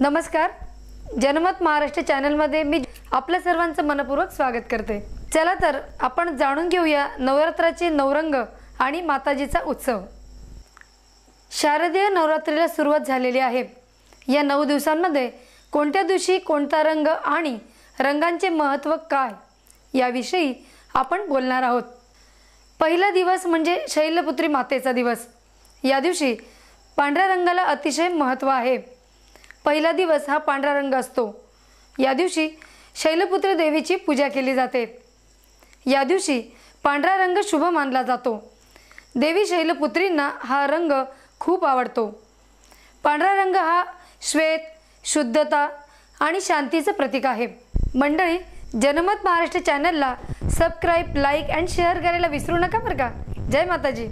नमस्कार जनमत महाराष्ट्र चॅनलमध्ये मी आपल्या सर्वांचं मनपूर्वक स्वागत करते चला तर आपण जाणून घेऊया नवरात्राचे नवरंग आणि माताजीचा उत्सव शारदीय नवरात्रीला सुरुवात झालेली आहे या नऊ दिवसांमध्ये कोणत्या दिवशी कोणता रंग आणि रंगांचे महत्त्व काय याविषयी आपण बोलणार आहोत पहिला दिवस म्हणजे शैलपुत्री मातेचा दिवस या दिवशी पांढऱ्या रंगाला अतिशय महत्त्व आहे पहिला दिवस हा पांढरा रंग असतो या दिवशी शैलपुत्र देवीची पूजा केली जाते या दिवशी पांढरा रंग शुभ मानला जातो देवी शैलपुत्रींना हा रंग खूप आवडतो पांढरा रंग हा श्वेत शुद्धता आणि शांतीचं प्रतीक आहे मंडळी जनमत महाराष्ट्र चॅनलला सबस्क्राईब लाईक अँड शेअर करायला विसरू नका बरं का जय माताजी